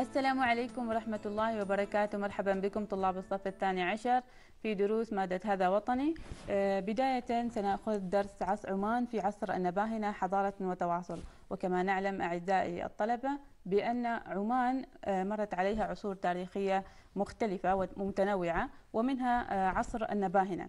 السلام عليكم ورحمة الله وبركاته مرحبا بكم طلاب الصف الثاني عشر في دروس مادة هذا وطني آه، بداية سنأخذ درس عصر عمان في عصر النباهنة حضارة وتواصل وكما نعلم أعزائي الطلبة بأن عمان آه، مرت عليها عصور تاريخية مختلفة ومتنوعة ومنها آه، عصر النباهنة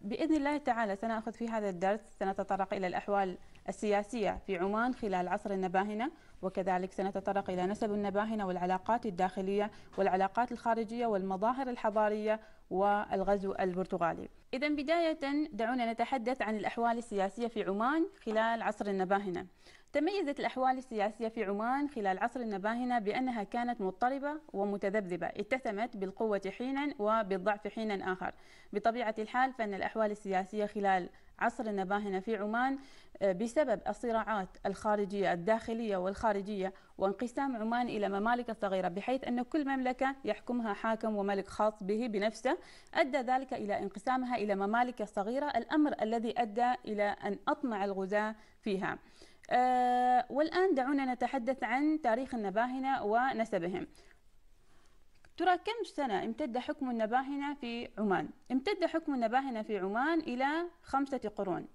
بإذن الله تعالى سنأخذ في هذا الدرس سنتطرق إلى الأحوال السياسية في عمان خلال عصر النباهنة وكذلك سنتطرق إلى نسب النباهنة والعلاقات الداخلية والعلاقات الخارجية والمظاهر الحضارية والغزو البرتغالي إذا بداية دعونا نتحدث عن الأحوال السياسية في عمان خلال عصر النباهنة تميزت الأحوال السياسية في عمان خلال عصر النباهنة بأنها كانت مضطربة ومتذبذبة اتسمت بالقوة حينا وبالضعف حينا آخر بطبيعة الحال فإن الأحوال السياسية خلال عصرنا باهنا في عمان آه، بسبب الصراعات الخارجية الداخلية والخارجية وانقسام عمان إلى ممالك صغيرة بحيث أن كل مملكة يحكمها حاكم وملك خاص به بنفسه أدى ذلك إلى انقسامها إلى ممالك صغيرة الأمر الذي أدى إلى أن أطمع الغزاة فيها آه، والآن دعونا نتحدث عن تاريخ النباهنة ونسبهم ترى كم سنة امتد حكم النباهنة في عمان؟ امتد حكم النباهنة في عمان إلى خمسة قرون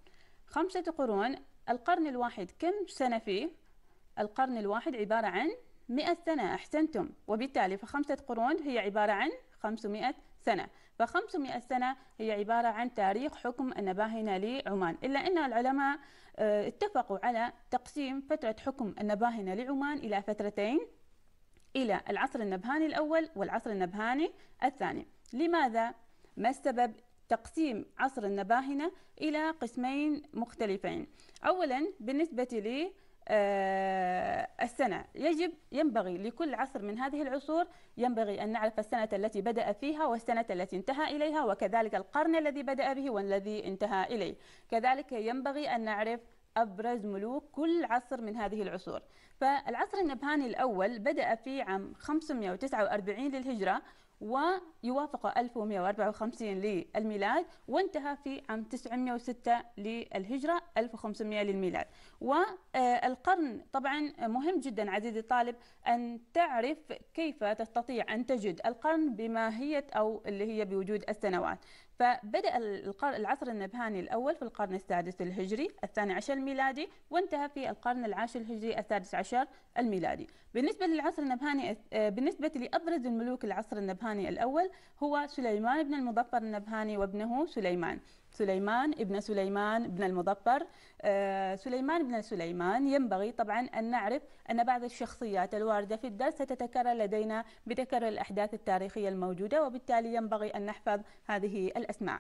خمسة قرون القرن الواحد كم سنة فيه؟ القرن الواحد عبارة عن مئة سنة أحسنتم وبالتالي فخمسة قرون هي عبارة عن خمسمائة سنة فخمسمائة سنة هي عبارة عن تاريخ حكم النباهنة لعمان إلا أن العلماء آه، اتفقوا على تقسيم فترة حكم النباهنة لعمان إلى فترتين إلى العصر النبهاني الأول والعصر النبهاني الثاني لماذا؟ ما السبب تقسيم عصر النباهنة إلى قسمين مختلفين أولا بالنسبة لي آه، السنة يجب ينبغي لكل عصر من هذه العصور ينبغي أن نعرف السنة التي بدأ فيها والسنة التي انتهى إليها وكذلك القرن الذي بدأ به والذي انتهى إليه كذلك ينبغي أن نعرف أبرز ملوك كل عصر من هذه العصور فالعصر النبهاني الأول بدأ في عام 549 للهجرة ويوافق 1154 للميلاد وانتهى في عام 906 للهجرة 1500 للميلاد والقرن طبعا مهم جدا عزيزي الطالب أن تعرف كيف تستطيع أن تجد القرن بماهية أو اللي هي بوجود السنوات فبدأ العصر النبهاني الأول في القرن السادس الهجري الثاني عشر الميلادي وانتهى في القرن العاشر الهجري السادس عشر الميلادي بالنسبة للعصر النبهاني آه، بالنسبة لأبرز الملوك العصر النبهاني الأول هو سليمان بن المظفر النبهاني وابنه سليمان سليمان ابن سليمان بن المظفر آه، سليمان بن سليمان ينبغي طبعا أن نعرف أن بعض الشخصيات الواردة في الدرس ستتكرر لدينا بتكرر الأحداث التاريخية الموجودة وبالتالي ينبغي أن نحفظ هذه الأسماء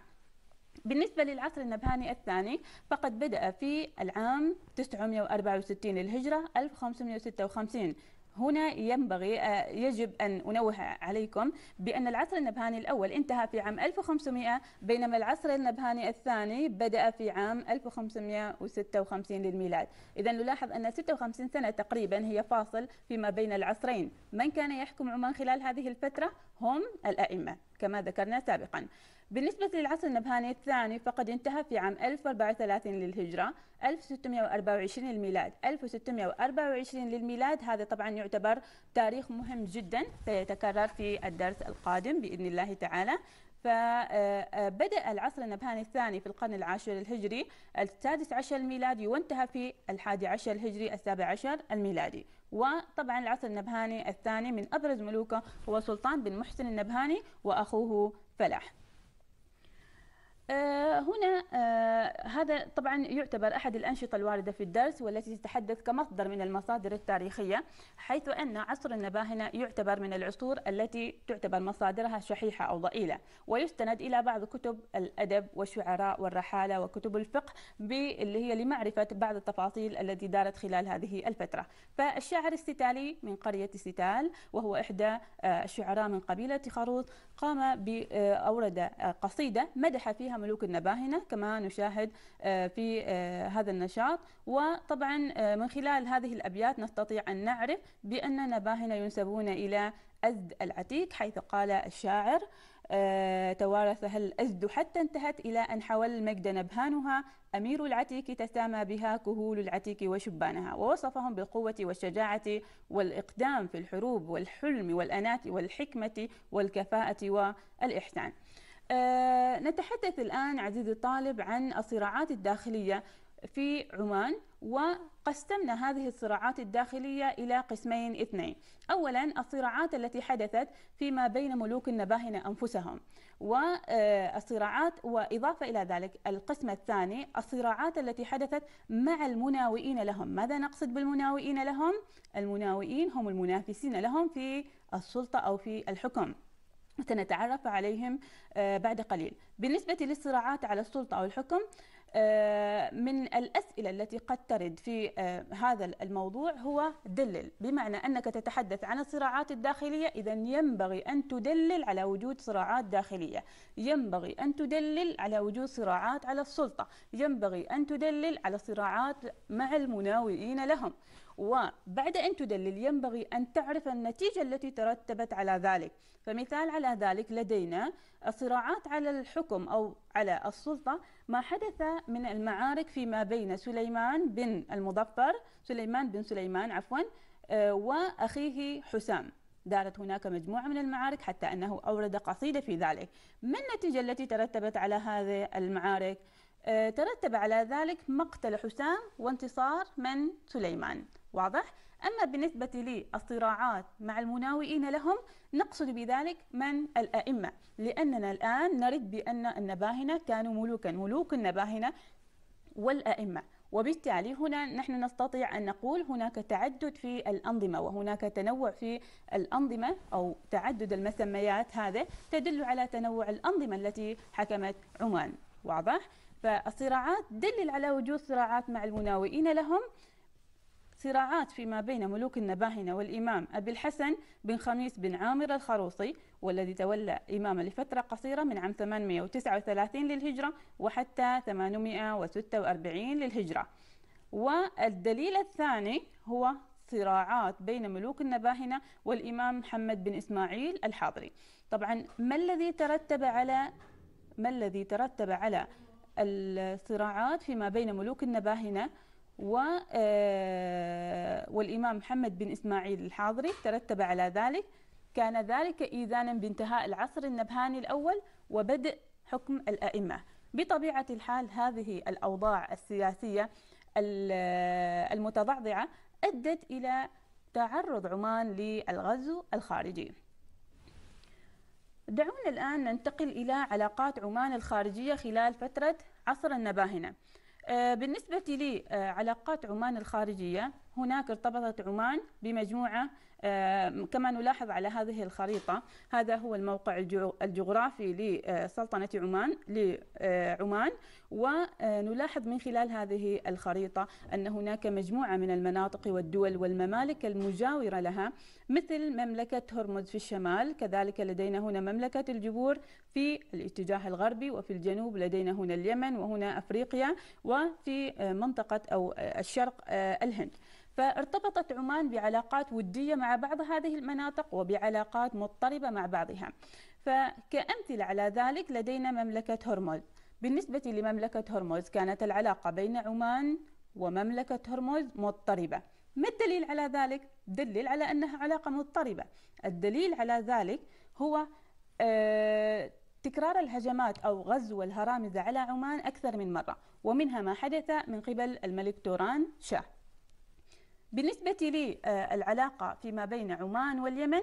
بالنسبة للعصر النبهاني الثاني فقد بدأ في العام 964 للهجرة 1556 هنا ينبغي آه، يجب أن أنوه عليكم بأن العصر النبهاني الأول انتهى في عام 1500 بينما العصر النبهاني الثاني بدأ في عام 1556 للميلاد إذا نلاحظ أن 56 سنة تقريبا هي فاصل فيما بين العصرين من كان يحكم عمان خلال هذه الفترة هم الأئمة كما ذكرنا سابقا بالنسبة للعصر النبهاني الثاني فقد انتهى في عام 1034 للهجرة 1624 للميلاد 1624 للميلاد هذا طبعا يعتبر تاريخ مهم جدا سيتكرر في الدرس القادم بإذن الله تعالى فبدأ آه، آه، العصر النبهاني الثاني في القرن العاشر الهجري السادس عشر الميلادي وانتهى في الحادي عشر الهجري السابع عشر الميلادي وطبعا العصر النبهاني الثاني من أبرز ملوكه هو سلطان بن محسن النبهاني وأخوه فلاح آه، هنا آه، هذا طبعا يعتبر أحد الأنشطة الواردة في الدرس والتي تتحدث كمصدر من المصادر التاريخية حيث أن عصر النباهنة يعتبر من العصور التي تعتبر مصادرها شحيحة أو ضئيلة ويستند إلى بعض كتب الأدب والشعراء والرحالة وكتب الفقه اللي هي لمعرفة بعض التفاصيل التي دارت خلال هذه الفترة فالشاعر الستالي من قرية ستال وهو إحدى الشعراء آه، من قبيلة خروط قام بأورد قصيدة مدح فيها ملوك النباهنة كما نشاهد آه، في آه، هذا النشاط وطبعا آه، من خلال هذه الأبيات نستطيع أن نعرف بأن نباهنة ينسبون إلى أزد العتيق حيث قال الشاعر توارثها الأزد حتى انتهت إلى أن حول المجد نبهانها أمير العتيق تسامى بها كهول العتيق وشبانها ووصفهم بالقوة والشجاعة والإقدام في الحروب والحلم والأناة والحكمة والكفاءة والإحسان آه، نتحدث الآن عزيزي الطالب عن الصراعات الداخلية في عمان وقسمنا هذه الصراعات الداخلية إلى قسمين اثنين أولا الصراعات التي حدثت فيما بين ملوك النباهنة أنفسهم والصراعات وإضافة إلى ذلك القسم الثاني الصراعات التي حدثت مع المناوئين لهم ماذا نقصد بالمناوئين لهم؟ المناوئين هم المنافسين لهم في السلطة أو في الحكم سنتعرف عليهم آه، بعد قليل بالنسبة للصراعات على السلطة أو الحكم آه، من الأسئلة التي قد ترد في آه، هذا الموضوع هو دلل بمعنى أنك تتحدث عن الصراعات الداخلية إذا ينبغي أن تدلل على وجود صراعات داخلية ينبغي أن تدلل على وجود صراعات على السلطة ينبغي أن تدلل على صراعات مع المناوئين لهم وبعد أن تدلل ينبغي أن تعرف النتيجة التي ترتبت على ذلك فمثال على ذلك لدينا الصراعات على الحكم أو على السلطة ما حدث من المعارك فيما بين سليمان بن المظفر سليمان بن سليمان عفوا آه، وأخيه حسام دارت هناك مجموعة من المعارك حتى أنه أورد قصيدة في ذلك ما النتيجة التي ترتبت على هذه المعارك؟ آه، ترتب على ذلك مقتل حسام وانتصار من سليمان واضح؟ أما بالنسبة للصراعات مع المناوئين لهم نقصد بذلك من الأئمة لأننا الآن نرد بأن النباهنة كانوا ملوكا ملوك النباهنة والأئمة وبالتالي هنا نحن نستطيع أن نقول هناك تعدد في الأنظمة وهناك تنوع في الأنظمة أو تعدد المسميات هذا تدل على تنوع الأنظمة التي حكمت عمان واضح؟ فالصراعات دلل على وجود صراعات مع المناوئين لهم صراعات فيما بين ملوك النباهنة والإمام أبي الحسن بن خميس بن عامر الخروصي والذي تولى إمامة لفترة قصيرة من عام 839 للهجرة وحتى 846 للهجرة والدليل الثاني هو صراعات بين ملوك النباهنة والإمام محمد بن إسماعيل الحاضري طبعا ما الذي ترتب على ما الذي ترتب على الصراعات فيما بين ملوك النباهنة آه، والإمام محمد بن إسماعيل الحاضري ترتب على ذلك كان ذلك إيذانا بانتهاء العصر النبهاني الأول وبدء حكم الأئمة بطبيعة الحال هذه الأوضاع السياسية آه، المتضعضعة أدت إلى تعرض عمان للغزو الخارجي دعونا الآن ننتقل إلى علاقات عمان الخارجية خلال فترة عصر النباهنة آه، بالنسبة لعلاقات آه، عمان الخارجية هناك ارتبطت عمان بمجموعة كما نلاحظ على هذه الخريطة هذا هو الموقع الجغرافي لسلطنة آه، عمان لعمان آه، ونلاحظ آه، من خلال هذه الخريطة أن هناك مجموعة من المناطق والدول والممالك المجاورة لها مثل مملكة هرمز في الشمال كذلك لدينا هنا مملكة الجبور في الاتجاه الغربي وفي الجنوب لدينا هنا اليمن وهنا أفريقيا وفي منطقة أو الشرق الهند فارتبطت عمان بعلاقات ودية مع بعض هذه المناطق وبعلاقات مضطربة مع بعضها فكأمثلة على ذلك لدينا مملكة هرمز بالنسبة لمملكة هرمز كانت العلاقة بين عمان ومملكة هرمز مضطربة ما الدليل على ذلك؟ دليل على أنها علاقة مضطربة الدليل على ذلك هو آه تكرار الهجمات أو غزو الهرامزة على عمان أكثر من مرة ومنها ما حدث من قبل الملك توران شاه بالنسبة للعلاقة آه، فيما بين عمان واليمن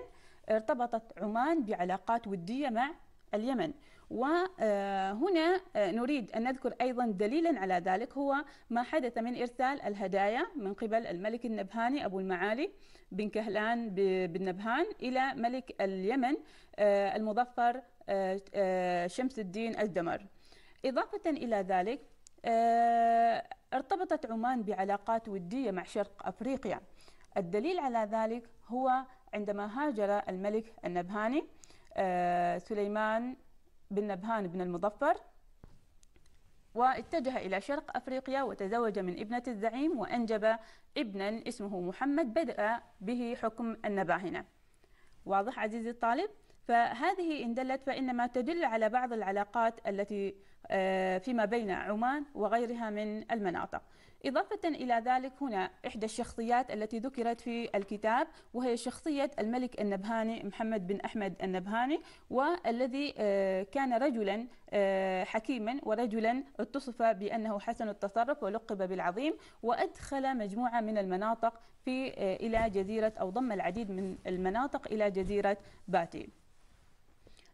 ارتبطت عمان بعلاقات ودية مع اليمن وهنا آه، آه، نريد أن نذكر أيضا دليلا على ذلك هو ما حدث من إرسال الهدايا من قبل الملك النبهاني أبو المعالي بن كهلان بن نبهان إلى ملك اليمن المظفر شمس الدين الدمر إضافة إلى ذلك ارتبطت عمان بعلاقات ودية مع شرق أفريقيا الدليل على ذلك هو عندما هاجر الملك النبهاني آه، سليمان بن نبهان بن المظفر واتجه إلى شرق أفريقيا وتزوج من ابنة الزعيم وأنجب ابنا اسمه محمد بدأ به حكم النباهنة واضح عزيزي الطالب؟ فهذه إن دلت فإنما تدل على بعض العلاقات التي آه، فيما بين عمان وغيرها من المناطق إضافة إلى ذلك هنا إحدى الشخصيات التي ذكرت في الكتاب وهي شخصية الملك النبهاني محمد بن أحمد النبهاني والذي آه، كان رجلا آه، حكيما ورجلا اتصف بأنه حسن التصرف ولقب بالعظيم وأدخل مجموعة من المناطق في إلى جزيرة أو ضم العديد من المناطق إلى جزيرة باتي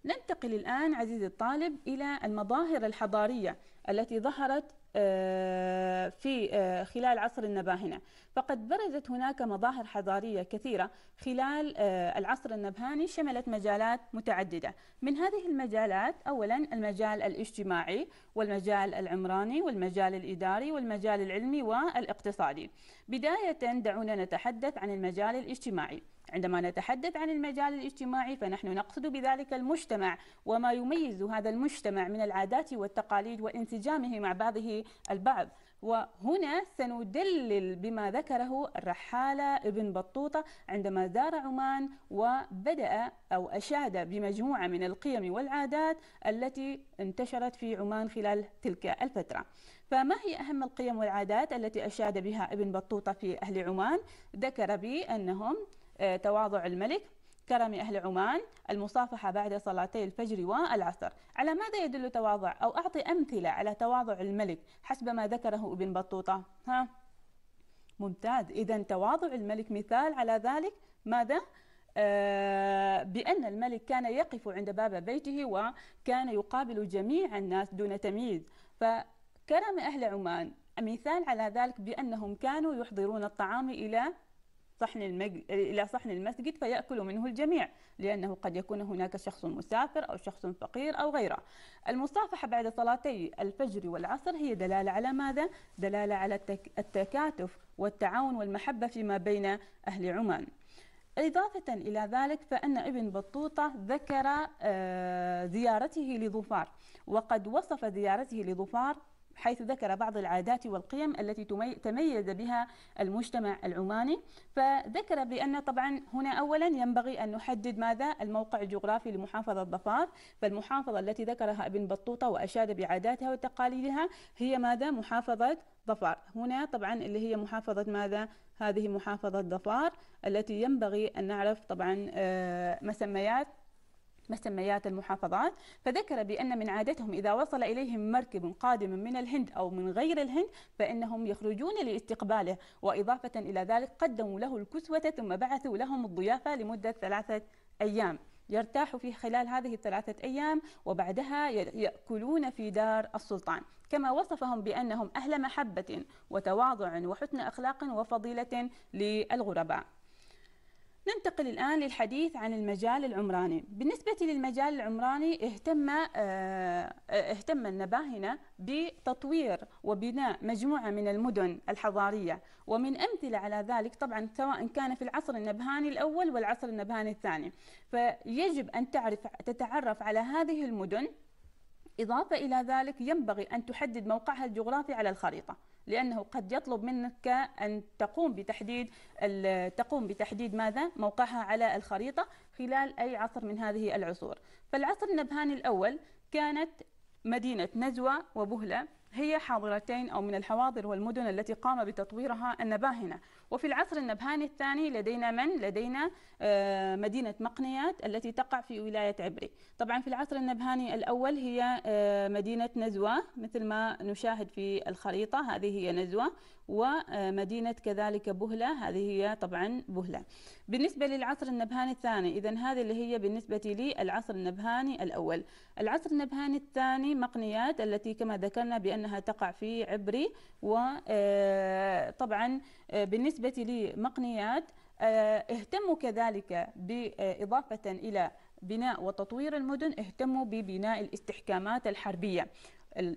ننتقل الآن عزيزي الطالب إلى المظاهر الحضارية التي ظهرت آه، في آه، خلال عصر النباهنة فقد برزت هناك مظاهر حضارية كثيرة خلال آه، العصر النبهاني شملت مجالات متعددة من هذه المجالات أولا المجال الاجتماعي والمجال العمراني والمجال الإداري والمجال العلمي والاقتصادي بداية دعونا نتحدث عن المجال الاجتماعي عندما نتحدث عن المجال الاجتماعي فنحن نقصد بذلك المجتمع وما يميز هذا المجتمع من العادات والتقاليد وانسجامه مع بعضه البعض وهنا سندلل بما ذكره الرحالة ابن بطوطة عندما زار عمان وبدأ أو أشاد بمجموعة من القيم والعادات التي انتشرت في عمان خلال تلك الفترة فما هي أهم القيم والعادات التي أشاد بها ابن بطوطة في أهل عمان؟ ذكر بأنهم آه، تواضع الملك كرم أهل عمان المصافحة بعد صلاتي الفجر والعصر على ماذا يدل تواضع أو أعطي أمثلة على تواضع الملك حسب ما ذكره ابن بطوطة ها ممتاز إذا تواضع الملك مثال على ذلك ماذا؟ آه بأن الملك كان يقف عند باب بيته وكان يقابل جميع الناس دون تمييز فكرم أهل عمان مثال على ذلك بأنهم كانوا يحضرون الطعام إلى صحن المج... إلى صحن المسجد فيأكل منه الجميع لأنه قد يكون هناك شخص مسافر أو شخص فقير أو غيره المصافحة بعد صلاتي الفجر والعصر هي دلالة على ماذا؟ دلالة على التكاتف والتعاون والمحبة فيما بين أهل عمان إضافة إلى ذلك فأن ابن بطوطة ذكر آه، زيارته لظفار وقد وصف زيارته لظفار حيث ذكر بعض العادات والقيم التي تميز بها المجتمع العماني فذكر بأن طبعا هنا أولا ينبغي أن نحدد ماذا الموقع الجغرافي لمحافظة ضفاف فالمحافظة التي ذكرها ابن بطوطة وأشاد بعاداتها وتقاليدها هي ماذا محافظة ظفار هنا طبعا اللي هي محافظة ماذا هذه محافظة ظفار التي ينبغي أن نعرف طبعا آه، مسميات مسميات المحافظات فذكر بأن من عادتهم إذا وصل إليهم مركب قادم من الهند أو من غير الهند فإنهم يخرجون لاستقباله وإضافة إلى ذلك قدموا له الكسوة ثم بعثوا لهم الضيافة لمدة ثلاثة أيام يرتاح في خلال هذه الثلاثة أيام وبعدها يأكلون في دار السلطان كما وصفهم بأنهم أهل محبة وتواضع وحسن أخلاق وفضيلة للغرباء ننتقل الآن للحديث عن المجال العمراني بالنسبة للمجال العمراني اهتم آه، اهتم النباهنة بتطوير وبناء مجموعة من المدن الحضارية ومن أمثلة على ذلك طبعا سواء كان في العصر النبهاني الأول والعصر النبهاني الثاني فيجب أن تعرف تتعرف على هذه المدن إضافة إلى ذلك ينبغي أن تحدد موقعها الجغرافي على الخريطة لانه قد يطلب منك ان تقوم بتحديد تقوم بتحديد ماذا موقعها على الخريطه خلال اي عصر من هذه العصور فالعصر النبهاني الاول كانت مدينه نزوه وبهله هي حاضرتين أو من الحواضر والمدن التي قام بتطويرها النباهنة وفي العصر النبهاني الثاني لدينا من؟ لدينا آه، مدينة مقنيات التي تقع في ولاية عبري طبعا في العصر النبهاني الأول هي آه، مدينة نزوة مثل ما نشاهد في الخريطة هذه هي نزوة ومدينة كذلك بهلة هذه هي طبعا بهلة بالنسبة للعصر النبهاني الثاني إذا هذه اللي هي بالنسبة لي العصر النبهاني الأول العصر النبهاني الثاني مقنيات التي كما ذكرنا بأنها تقع في عبري وطبعا آه، آه، بالنسبة لي مقنيات آه، اهتموا كذلك بإضافة إلى بناء وتطوير المدن اهتموا ببناء الاستحكامات الحربية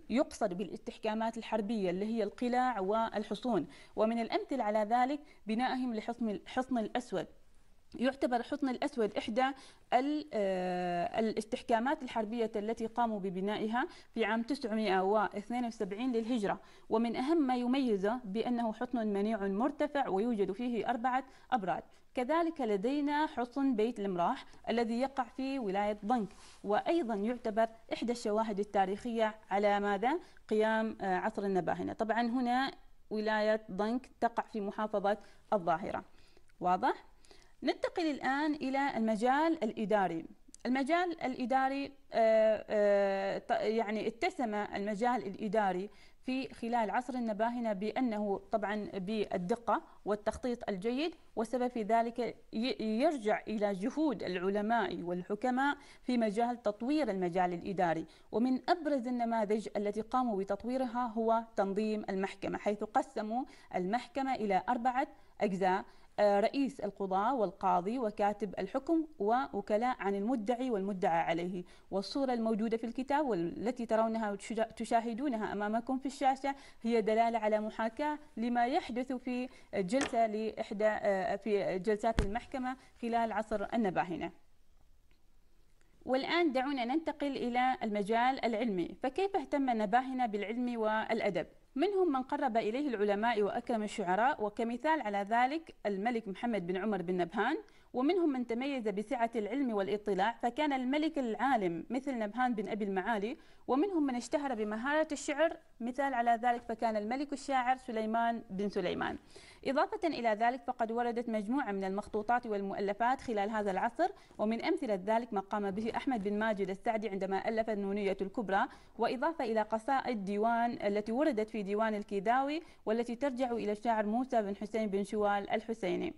يقصد بالاستحكامات الحربية اللي هي القلاع والحصون ومن الأمثل على ذلك بنائهم لحصن الأسود يعتبر حصن الأسود إحدى آه، الاستحكامات الحربية التي قاموا ببنائها في عام 972 للهجرة ومن أهم ما يميزه بأنه حصن منيع مرتفع ويوجد فيه أربعة أبراج كذلك لدينا حصن بيت المراح الذي يقع في ولاية ضنك وأيضا يعتبر إحدى الشواهد التاريخية على ماذا؟ قيام آه، عصر النباهنة طبعا هنا ولاية ضنك تقع في محافظة الظاهرة واضح؟ ننتقل الآن إلى المجال الإداري المجال الإداري آه، آه، يعني اتسم المجال الإداري في خلال عصر النباهنة بأنه طبعا بالدقة والتخطيط الجيد والسبب في ذلك يرجع إلى جهود العلماء والحكماء في مجال تطوير المجال الإداري ومن أبرز النماذج التي قاموا بتطويرها هو تنظيم المحكمة حيث قسموا المحكمة إلى أربعة أجزاء رئيس القضاة والقاضي وكاتب الحكم ووكلاء عن المدعي والمدعى عليه والصورة الموجودة في الكتاب والتي ترونها وتشاهدونها أمامكم في الشاشة هي دلالة على محاكاة لما يحدث في جلسة لإحدى آه، في جلسات المحكمة خلال عصر النباهنة والآن دعونا ننتقل إلى المجال العلمي فكيف اهتم النباهنة بالعلم والأدب منهم من قرب إليه العلماء وأكرم الشعراء وكمثال على ذلك الملك محمد بن عمر بن نبهان ومنهم من تميز بسعة العلم والاطلاع فكان الملك العالم مثل نبهان بن أبي المعالي ومنهم من اشتهر بمهارة الشعر مثال على ذلك فكان الملك الشاعر سليمان بن سليمان إضافة إلى ذلك فقد وردت مجموعة من المخطوطات والمؤلفات خلال هذا العصر ومن أمثلة ذلك ما قام به أحمد بن ماجد السعدي عندما ألف النونية الكبرى وإضافة إلى قصائد ديوان التي وردت في ديوان الكيداوي والتي ترجع إلى الشاعر موسى بن حسين بن شوال الحسيني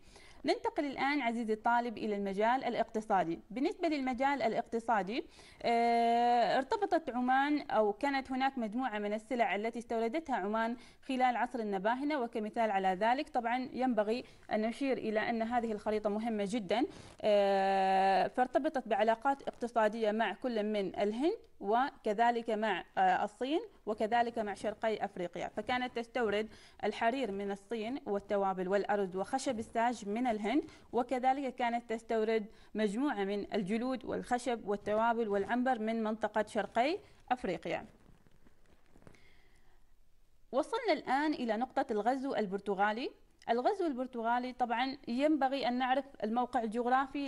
ننتقل الآن عزيزي الطالب إلى المجال الاقتصادي بالنسبة للمجال الاقتصادي آه، ارتبطت عمان أو كانت هناك مجموعة من السلع التي استوردتها عمان خلال عصر النباهنة وكمثال على ذلك طبعا ينبغي أن نشير إلى أن هذه الخريطة مهمة جدا آه، فارتبطت بعلاقات اقتصادية مع كل من الهند وكذلك مع آه، الصين وكذلك مع شرقي أفريقيا فكانت تستورد الحرير من الصين والتوابل والأرز وخشب الساج من الهند وكذلك كانت تستورد مجموعة من الجلود والخشب والتوابل والعنبر من منطقة شرقي أفريقيا وصلنا الآن إلى نقطة الغزو البرتغالي الغزو البرتغالي طبعا ينبغي ان نعرف الموقع الجغرافي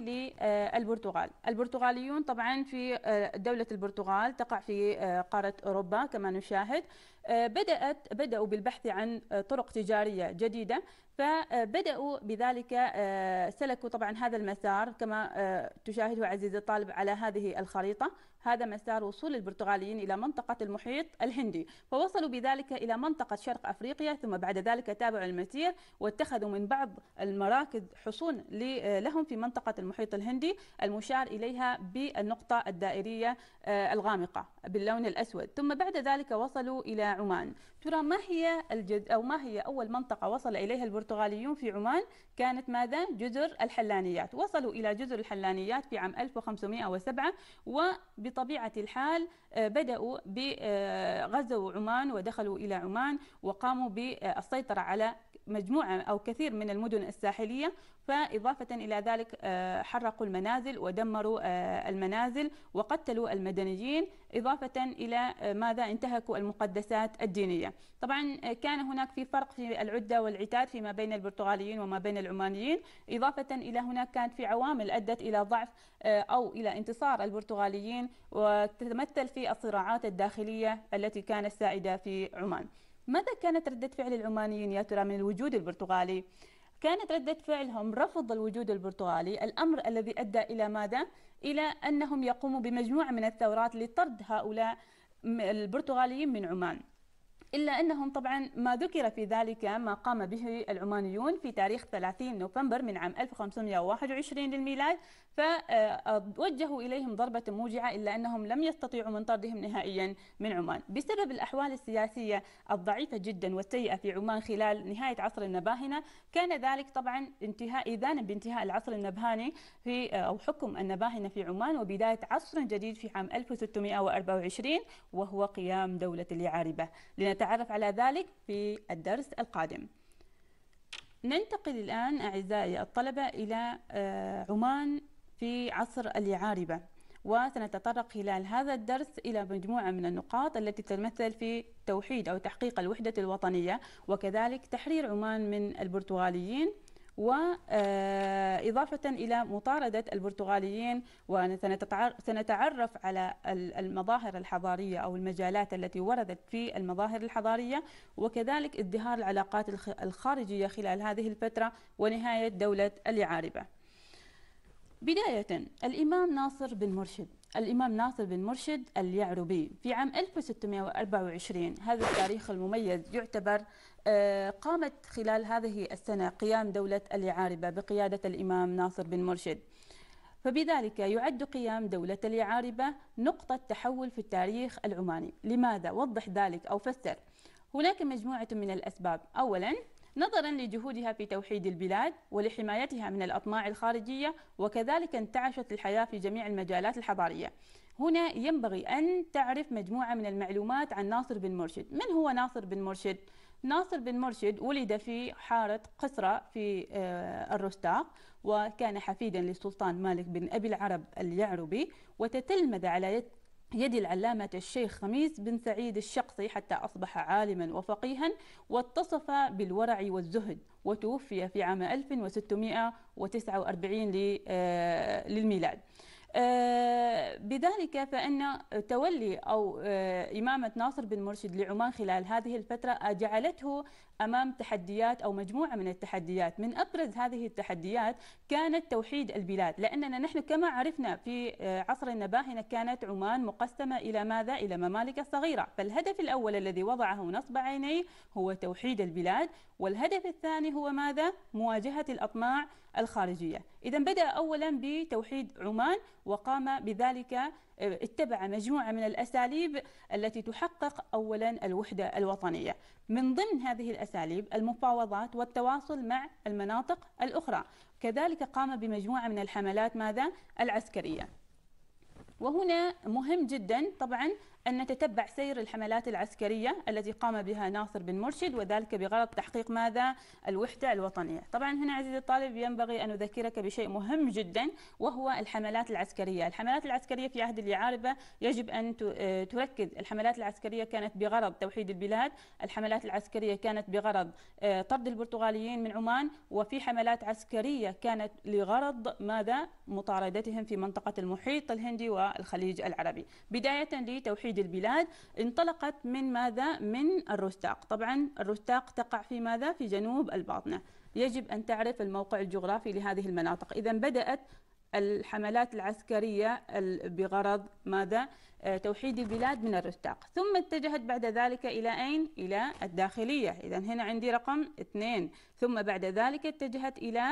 للبرتغال، البرتغاليون طبعا في آه، دوله البرتغال تقع في آه، قاره اوروبا كما نشاهد آه، بدات بداوا بالبحث عن طرق تجاريه جديده فبدأوا بذلك آه، سلكوا طبعا هذا المسار كما آه، تشاهده عزيزي الطالب على هذه الخريطة هذا مسار وصول البرتغاليين إلى منطقة المحيط الهندي فوصلوا بذلك إلى منطقة شرق أفريقيا ثم بعد ذلك تابعوا المسير واتخذوا من بعض المراكز حصون آه، لهم في منطقة المحيط الهندي المشار إليها بالنقطة الدائرية الغامقة باللون الأسود ثم بعد ذلك وصلوا إلى عمان ترى ما هي الجد أو ما هي أول منطقة وصل إليها البرتغاليين البرتغاليون في عمان كانت ماذا؟ جزر الحلانيات وصلوا إلى جزر الحلانيات في عام 1507 وبطبيعة الحال آه، بدأوا بغزو آه، عمان ودخلوا إلى عمان وقاموا بالسيطرة على مجموعة أو كثير من المدن الساحلية فإضافة إلى ذلك آه، حرقوا المنازل ودمروا آه، المنازل وقتلوا المدنيين إضافة إلى آه، ماذا انتهكوا المقدسات الدينية طبعا كان هناك في فرق في العدة والعتاد فيما بين البرتغاليين وما بين العمانيين إضافة إلى هناك كانت في عوامل أدت إلى ضعف أو إلى انتصار البرتغاليين وتتمثل في الصراعات الداخلية التي كانت سائدة في عمان ماذا كانت ردة فعل العمانيين يا ترى من الوجود البرتغالي؟ كانت ردة فعلهم رفض الوجود البرتغالي الأمر الذي أدى إلى ماذا؟ إلى أنهم يقوموا بمجموعة من الثورات لطرد هؤلاء البرتغاليين من عمان إلا أنهم طبعا ما ذكر في ذلك ما قام به العمانيون في تاريخ 30 نوفمبر من عام 1521 للميلاد فوجهوا إليهم ضربة موجعة إلا أنهم لم يستطيعوا من طردهم نهائيا من عمان بسبب الأحوال السياسية الضعيفة جدا والسيئة في عمان خلال نهاية عصر النباهنة كان ذلك طبعا انتهاء إذانا بانتهاء العصر النبهاني في أو حكم النباهنة في عمان وبداية عصر جديد في عام 1624 وهو قيام دولة اليعاربة لنتائج نتعرف على ذلك في الدرس القادم ننتقل الآن أعزائي الطلبة إلى آه، عمان في عصر اليعاربة وسنتطرق خلال هذا الدرس إلى مجموعة من النقاط التي تتمثل في توحيد أو تحقيق الوحدة الوطنية وكذلك تحرير عمان من البرتغاليين وإضافة آه، إلى مطاردة البرتغاليين وسنتعرف على المظاهر الحضارية أو المجالات التي وردت في المظاهر الحضارية وكذلك ازدهار العلاقات الخارجية خلال هذه الفترة ونهاية دولة اليعاربة بداية الإمام ناصر بن مرشد الإمام ناصر بن مرشد اليعربي في عام 1624 هذا التاريخ المميز يعتبر آه، قامت خلال هذه السنة قيام دولة اليعاربة بقيادة الإمام ناصر بن مرشد فبذلك يعد قيام دولة اليعاربة نقطة تحول في التاريخ العماني لماذا؟ وضح ذلك أو فسر هناك مجموعة من الأسباب أولاً نظرا لجهودها في توحيد البلاد ولحمايتها من الأطماع الخارجية وكذلك انتعشت الحياة في جميع المجالات الحضارية هنا ينبغي أن تعرف مجموعة من المعلومات عن ناصر بن مرشد من هو ناصر بن مرشد؟ ناصر بن مرشد ولد في حارة قصرة في آه، الرستاق وكان حفيدا للسلطان مالك بن أبي العرب اليعربي وتتلمذ على يد يد العلامة الشيخ خميس بن سعيد الشقصي حتى أصبح عالما وفقيها واتصف بالورع والزهد وتوفي في عام 1649 آه، للميلاد آه، بذلك فإن تولي أو آه، إمامة ناصر بن مرشد لعمان خلال هذه الفترة جعلته امام تحديات او مجموعه من التحديات من ابرز هذه التحديات كانت توحيد البلاد لاننا نحن كما عرفنا في آه، عصر النباهنه كانت عمان مقسمه الى ماذا الى ممالك صغيره فالهدف الاول الذي وضعه نصب عينيه هو توحيد البلاد والهدف الثاني هو ماذا مواجهه الاطماع الخارجيه اذا بدا اولا بتوحيد عمان وقام بذلك آه، اتبع مجموعة من الأساليب التي تحقق أولا الوحدة الوطنية من ضمن هذه الأساليب المفاوضات والتواصل مع المناطق الأخرى كذلك قام بمجموعة من الحملات ماذا؟ العسكرية وهنا مهم جدا طبعا أن نتتبع سير الحملات العسكرية التي قام بها ناصر بن مرشد وذلك بغرض تحقيق ماذا؟ الوحدة الوطنية طبعا هنا عزيزي الطالب ينبغي أن أذكرك بشيء مهم جدا وهو الحملات العسكرية الحملات العسكرية في عهد اليعاربة يجب أن تركز الحملات العسكرية كانت بغرض توحيد البلاد الحملات العسكرية كانت بغرض آه، طرد البرتغاليين من عمان وفي حملات عسكرية كانت لغرض ماذا؟ مطاردتهم في منطقة المحيط الهندي والخليج العربي بداية لتوحيد صعيد البلاد انطلقت من ماذا؟ من الرستاق طبعا الرستاق تقع في ماذا؟ في جنوب الباطنة يجب أن تعرف الموقع الجغرافي لهذه المناطق إذا بدأت الحملات العسكرية بغرض ماذا؟ آه، توحيد البلاد من الرستاق ثم اتجهت بعد ذلك إلى أين؟ إلى الداخلية إذا هنا عندي رقم اثنين ثم بعد ذلك اتجهت إلى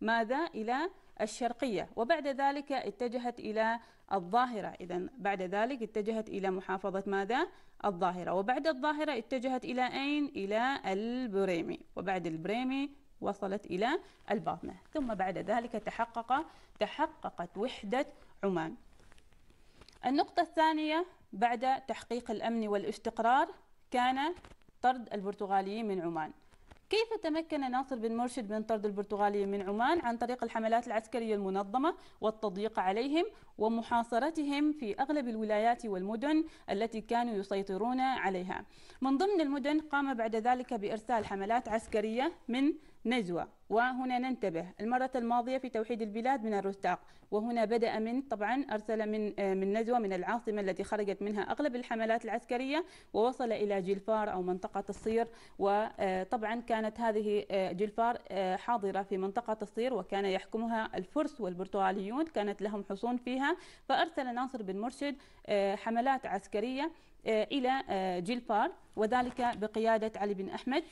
ماذا؟ إلى الشرقية وبعد ذلك اتجهت إلى الظاهرة إذا بعد ذلك اتجهت إلى محافظة ماذا؟ الظاهرة وبعد الظاهرة اتجهت إلى أين؟ إلى البريمي وبعد البريمي وصلت إلى الباطنة ثم بعد ذلك تحقق تحققت وحدة عمان النقطة الثانية بعد تحقيق الأمن والاستقرار كان طرد البرتغاليين من عمان كيف تمكن ناصر بن مرشد من طرد البرتغاليين من عمان عن طريق الحملات العسكرية المنظمة والتضييق عليهم ومحاصرتهم في أغلب الولايات والمدن التي كانوا يسيطرون عليها من ضمن المدن قام بعد ذلك بإرسال حملات عسكرية من نزوة وهنا ننتبه المرة الماضية في توحيد البلاد من الرستاق وهنا بدأ من طبعا أرسل من آه، من نزوة من العاصمة التي خرجت منها أغلب الحملات العسكرية ووصل إلى جلفار أو منطقة الصير وطبعا آه، كانت هذه آه، جلفار حاضرة في منطقة الصير وكان يحكمها الفرس والبرتغاليون كانت لهم حصون فيها فأرسل ناصر بن مرشد حملات عسكرية إلى جلفار وذلك بقيادة علي بن أحمد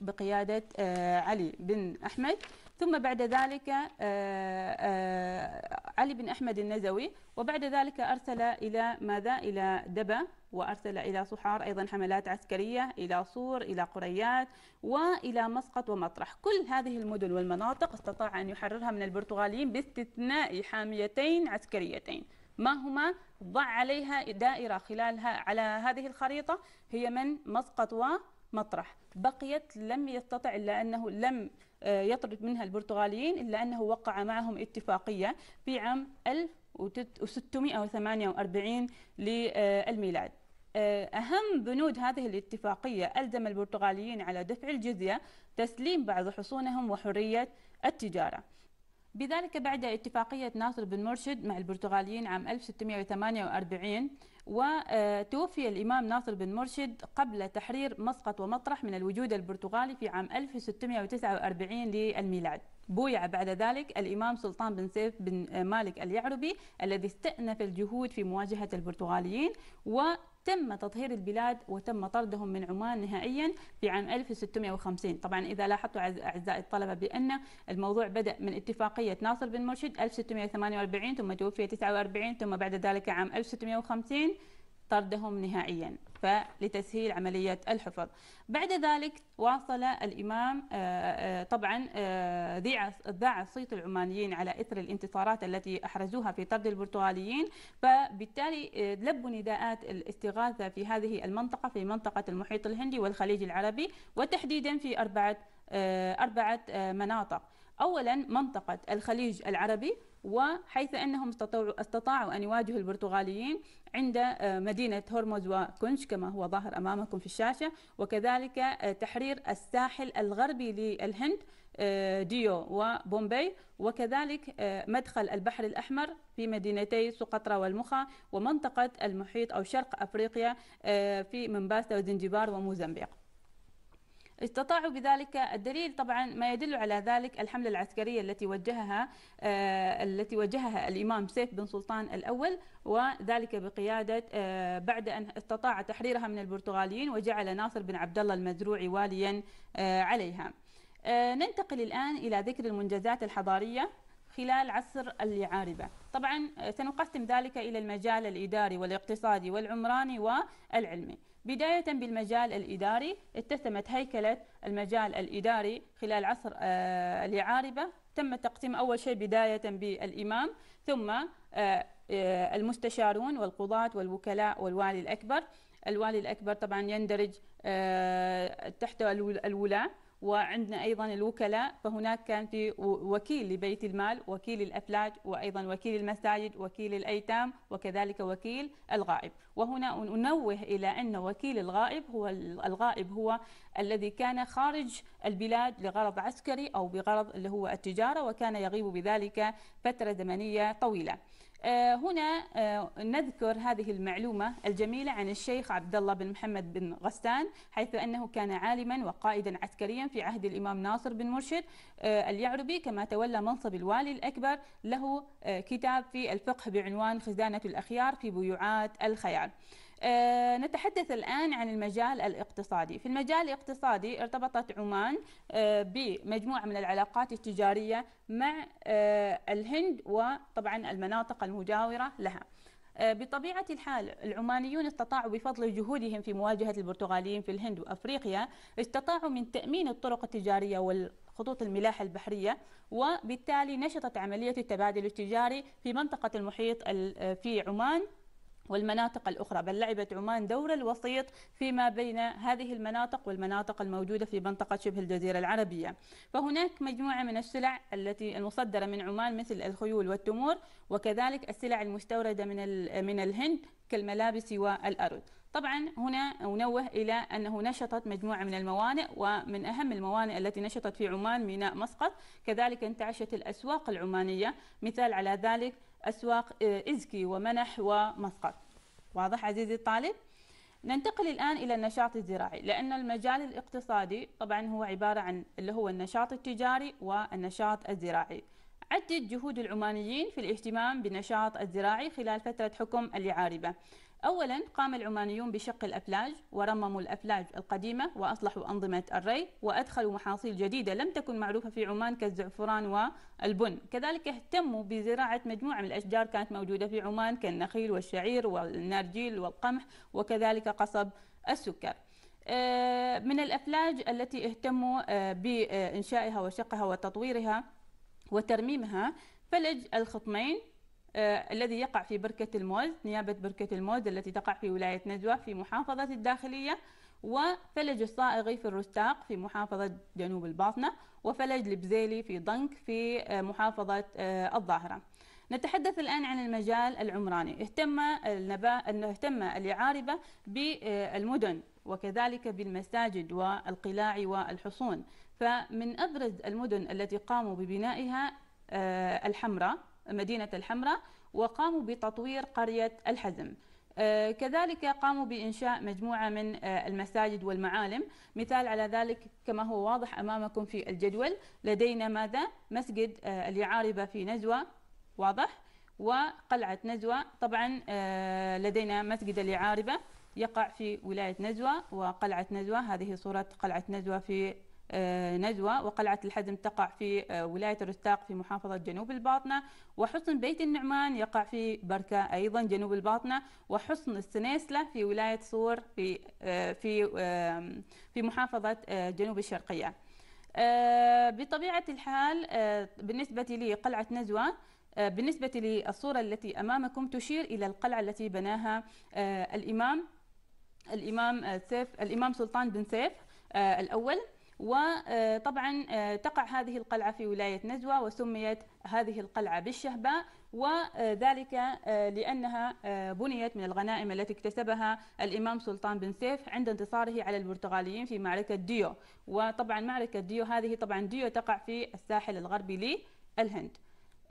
بقيادة آه، علي بن أحمد ثم بعد ذلك آه، آه، علي بن أحمد النزوي وبعد ذلك أرسل إلى ماذا إلى دبا وأرسل إلى صحار أيضا حملات عسكرية إلى صور إلى قريات وإلى مسقط ومطرح كل هذه المدن والمناطق استطاع أن يحررها من البرتغاليين باستثناء حاميتين عسكريتين ما هما ضع عليها دائرة خلالها على هذه الخريطة هي من مسقط و مطرح بقيت لم يستطع إلا أنه لم آه، يطرد منها البرتغاليين إلا أنه وقع معهم اتفاقية في عام 1648 للميلاد آه، أهم بنود هذه الاتفاقية ألزم البرتغاليين على دفع الجزية تسليم بعض حصونهم وحرية التجارة بذلك بعد اتفاقية ناصر بن مرشد مع البرتغاليين عام 1648 وتوفي الإمام ناصر بن مرشد قبل تحرير مسقط ومطرح من الوجود البرتغالي في عام 1649 للميلاد بويع بعد ذلك الإمام سلطان بن سيف بن مالك اليعربي الذي استأنف الجهود في مواجهة البرتغاليين و تم تطهير البلاد وتم طردهم من عمان نهائيا في عام 1650 طبعا إذا لاحظتوا أعزائي الطلبة بأن الموضوع بدأ من اتفاقية ناصر بن مرشد 1648 ثم توفي 49 ثم بعد ذلك عام 1650 طردهم نهائيا فلتسهيل عملية الحفظ بعد ذلك واصل الإمام آه، آه، طبعا آه، ذاع صيت العمانيين على إثر الانتصارات التي أحرزوها في طرد البرتغاليين فبالتالي لبوا نداءات الاستغاثة في هذه المنطقة في منطقة المحيط الهندي والخليج العربي وتحديدا في أربعة أربعة مناطق أولا منطقة الخليج العربي وحيث أنهم استطاعوا أن يواجهوا البرتغاليين عند آه، مدينة هرمز وكنش كما هو ظاهر أمامكم في الشاشة وكذلك آه، تحرير الساحل الغربي للهند آه، ديو وبومبي وكذلك مدخل البحر الأحمر في مدينتي سقطرى والمخا ومنطقة المحيط أو شرق أفريقيا في منباستا وزنجبار وموزمبيق استطاعوا بذلك الدليل طبعا ما يدل على ذلك الحملة العسكرية التي وجهها آه، التي وجهها الإمام سيف بن سلطان الأول وذلك بقيادة آه، بعد أن استطاع تحريرها من البرتغاليين وجعل ناصر بن عبد الله المزروعي واليا آه، عليها ننتقل الآن إلى ذكر المنجزات الحضارية خلال عصر اليعاربة طبعا سنقسم ذلك إلى المجال الإداري والاقتصادي والعمراني والعلمي بداية بالمجال الإداري اتسمت هيكلة المجال الإداري خلال عصر آه، اليعاربة تم تقسيم أول شيء بداية بالإمام ثم آه، آه، المستشارون والقضاة والوكلاء والوالي الأكبر الوالي الأكبر طبعا يندرج تحت الولاة وعندنا أيضا الوكلاء فهناك كان في وكيل لبيت المال وكيل الأفلاج وأيضا وكيل المساجد وكيل الأيتام وكذلك وكيل الغائب وهنا ننوه إلى أن وكيل الغائب هو الغائب هو الذي كان خارج البلاد لغرض عسكري أو بغرض اللي هو التجارة وكان يغيب بذلك فترة زمنية طويلة آه، هنا آه، نذكر هذه المعلومة الجميلة عن الشيخ عبد الله بن محمد بن غسان حيث أنه كان عالما وقائدا عسكريا في عهد الإمام ناصر بن مرشد آه، اليعربي كما تولى منصب الوالي الأكبر له كتاب في الفقه بعنوان خزانة الأخيار في بيوعات الخيال آه، نتحدث الآن عن المجال الاقتصادي في المجال الاقتصادي ارتبطت عمان آه، بمجموعة من العلاقات التجارية مع آه، الهند وطبعا المناطق المجاورة لها بطبيعة الحال العمانيون استطاعوا بفضل جهودهم في مواجهة البرتغاليين في الهند وأفريقيا استطاعوا من تأمين الطرق التجارية وال خطوط الملاحة البحرية وبالتالي نشطت عملية التبادل التجاري في منطقة المحيط في عمان والمناطق الأخرى بل لعبت عمان دور الوسيط فيما بين هذه المناطق والمناطق الموجودة في منطقة شبه الجزيرة العربية فهناك مجموعة من السلع التي المصدرة من عمان مثل الخيول والتمور وكذلك السلع المستوردة من من الهند كالملابس والأرز طبعا هنا أنوه إلى أنه نشطت مجموعة من الموانئ ومن أهم الموانئ التي نشطت في عمان ميناء مسقط كذلك انتعشت الأسواق العمانية مثال على ذلك أسواق آه، إزكي ومنح ومسقط واضح عزيزي الطالب ننتقل الآن إلى النشاط الزراعي لأن المجال الاقتصادي طبعا هو عبارة عن اللي هو النشاط التجاري والنشاط الزراعي عدد جهود العمانيين في الاهتمام بالنشاط الزراعي خلال فترة حكم اليعاربة أولا قام العمانيون بشق الأفلاج ورمموا الأفلاج القديمة وأصلحوا أنظمة الري وأدخلوا محاصيل جديدة لم تكن معروفة في عمان كالزعفران والبن كذلك اهتموا بزراعة مجموعة من الأشجار كانت موجودة في عمان كالنخيل والشعير والنارجيل والقمح وكذلك قصب السكر آه، من الأفلاج التي اهتموا آه، بإنشائها وشقها وتطويرها وترميمها فلج الخطمين آه، الذي يقع في بركة الموز نيابة بركة الموز التي تقع في ولاية نجوى في محافظة الداخلية وفلج الصائغي في الرستاق في محافظة جنوب الباطنة وفلج البزيلي في ضنك في آه، محافظة آه، الظاهرة نتحدث الآن عن المجال العمراني اهتم, النبا... اهتم العاربة بالمدن وكذلك بالمساجد والقلاع والحصون فمن أبرز المدن التي قاموا ببنائها الحمراء مدينة الحمراء وقاموا بتطوير قرية الحزم آه، كذلك قاموا بإنشاء مجموعة من آه، المساجد والمعالم مثال على ذلك كما هو واضح أمامكم في الجدول لدينا ماذا؟ مسجد آه، اليعاربة في نزوة واضح وقلعة نزوة طبعا لدينا مسجد اليعاربة يقع في ولاية نزوة وقلعة نزوة هذه صورة قلعة نزوة في ندوة آه، وقلعة الحزم تقع في آه، ولاية الرستاق في محافظة جنوب الباطنة وحصن بيت النعمان يقع في بركة أيضا جنوب الباطنة وحصن السنيسلة في ولاية صور في آه، في في محافظة جنوب الشرقية بطبيعة الحال بالنسبة لقلعة نزوة بالنسبة للصورة التي أمامكم تشير إلى القلعة التي بناها الإمام الإمام سيف الإمام سلطان بن سيف الأول وطبعا آه، تقع هذه القلعة في ولاية نزوة وسميت هذه القلعة بالشهباء وذلك آه، لأنها آه، بنيت من الغنائم التي اكتسبها الإمام سلطان بن سيف عند انتصاره على البرتغاليين في معركة ديو وطبعا معركة ديو هذه طبعا ديو تقع في الساحل الغربي للهند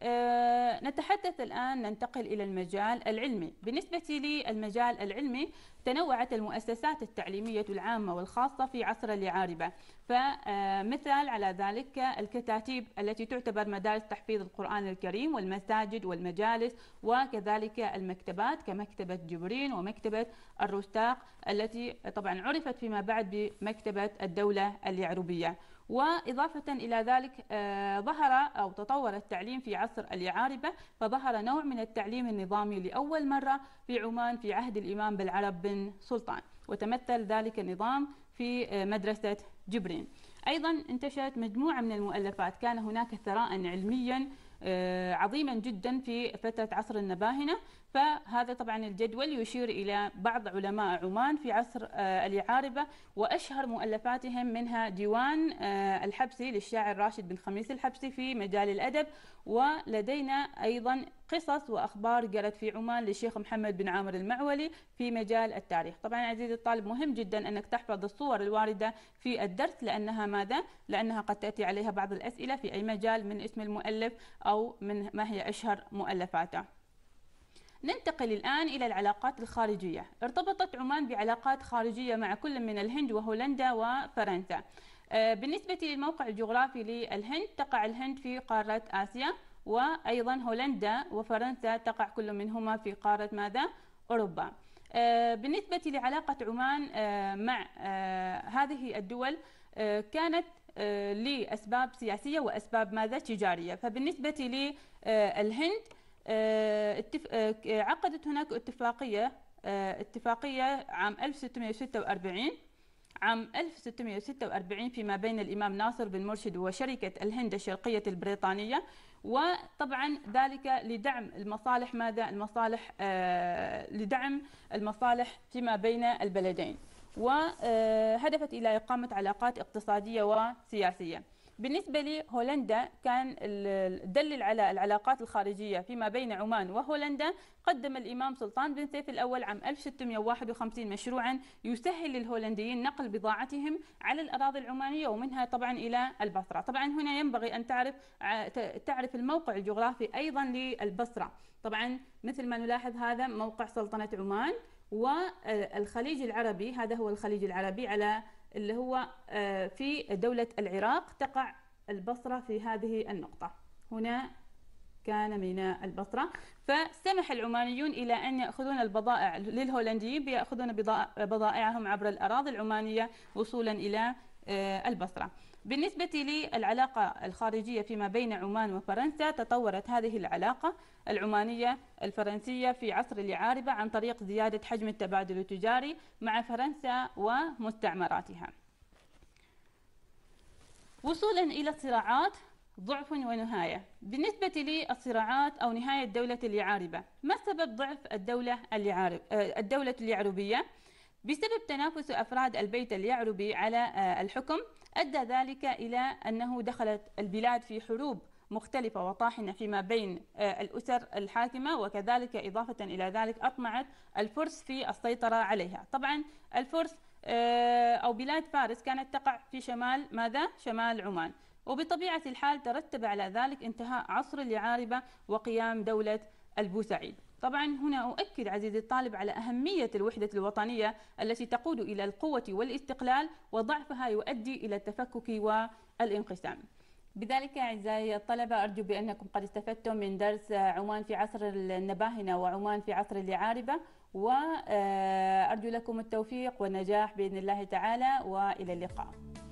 آه، نتحدث الآن ننتقل إلى المجال العلمي بالنسبة للمجال العلمي تنوعت المؤسسات التعليمية العامة والخاصة في عصر اليعاربة فمثال على ذلك الكتاتيب التي تعتبر مدارس تحفيظ القرآن الكريم والمساجد والمجالس وكذلك المكتبات كمكتبة جبرين ومكتبة الرستاق التي طبعا عرفت فيما بعد بمكتبة الدولة اليعربية وإضافة إلى ذلك آه، ظهر أو تطور التعليم في عصر اليعاربة فظهر نوع من التعليم النظامي لأول مرة في عمان في عهد الإمام بالعرب بن سلطان وتمثل ذلك النظام في آه، مدرسة جبرين أيضا انتشرت مجموعة من المؤلفات كان هناك ثراء علميا آه، عظيما جدا في فترة عصر النباهنة فهذا طبعا الجدول يشير إلى بعض علماء عمان في عصر آه، اليعاربة وأشهر مؤلفاتهم منها ديوان آه، الحبسي للشاعر راشد بن خميس الحبسي في مجال الأدب ولدينا أيضا قصص وأخبار جرت في عمان للشيخ محمد بن عامر المعولي في مجال التاريخ طبعا عزيزي الطالب مهم جدا أنك تحفظ الصور الواردة في الدرس لأنها ماذا؟ لأنها قد تأتي عليها بعض الأسئلة في أي مجال من اسم المؤلف أو من ما هي أشهر مؤلفاته ننتقل الآن إلى العلاقات الخارجية ارتبطت عمان بعلاقات خارجية مع كل من الهند وهولندا وفرنسا آه، بالنسبة للموقع الجغرافي للهند تقع الهند في قارة آسيا وأيضا هولندا وفرنسا تقع كل منهما في قارة ماذا؟ أوروبا آه، بالنسبة لعلاقة عمان آه، مع هذه الدول كانت لأسباب سياسية وأسباب ماذا تجارية فبالنسبة للهند آه، آه، آه، عقدت هناك اتفاقية اتفاقية عام 1646 عام 1646 فيما بين الإمام ناصر بن مرشد وشركة الهند الشرقية البريطانية وطبعا ذلك لدعم المصالح ماذا المصالح لدعم المصالح فيما بين البلدين وهدفت إلى إقامة علاقات اقتصادية وسياسية بالنسبة لهولندا كان دلل على العلاقات الخارجية فيما بين عمان وهولندا قدم الإمام سلطان بن سيف الأول عام 1651 مشروعا يسهل للهولنديين نقل بضاعتهم على الأراضي العمانية ومنها طبعا إلى البصرة طبعا هنا ينبغي أن تعرف تعرف الموقع الجغرافي أيضا للبصرة طبعا مثل ما نلاحظ هذا موقع سلطنة عمان والخليج العربي هذا هو الخليج العربي على اللي هو آه، في دولة العراق تقع البصرة في هذه النقطة هنا كان ميناء البصرة فسمح العمانيون إلى أن يأخذون البضائع للهولنديين بيأخذون بضائعهم عبر الأراضي العمانية وصولا إلى آه، البصرة بالنسبة للعلاقة الخارجية فيما بين عمان وفرنسا تطورت هذه العلاقة العمانية الفرنسية في عصر العاربة عن طريق زيادة حجم التبادل التجاري مع فرنسا ومستعمراتها وصولا إلى الصراعات ضعف ونهاية بالنسبة للصراعات أو نهاية دولة اليعاربة ما سبب ضعف الدولة, اليعارب آه، الدولة العربية؟ بسبب تنافس أفراد البيت اليعربي على آه، الحكم أدى ذلك إلى أنه دخلت البلاد في حروب مختلفة وطاحنة فيما بين آه، الأسر الحاكمة وكذلك إضافة إلى ذلك أطمعت الفرس في السيطرة عليها طبعا الفرس آه، أو بلاد فارس كانت تقع في شمال ماذا؟ شمال عمان وبطبيعة الحال ترتب على ذلك انتهاء عصر اليعاربة وقيام دولة البوسعيد طبعا هنا أؤكد عزيزي الطالب على أهمية الوحدة الوطنية التي تقود إلى القوة والاستقلال وضعفها يؤدي إلى التفكك والانقسام بذلك أعزائي الطلبة أرجو بأنكم قد استفدتم من درس عمان في عصر النباهنة وعمان في عصر اللعاربة وأرجو آه، لكم التوفيق والنجاح بإذن الله تعالى وإلى اللقاء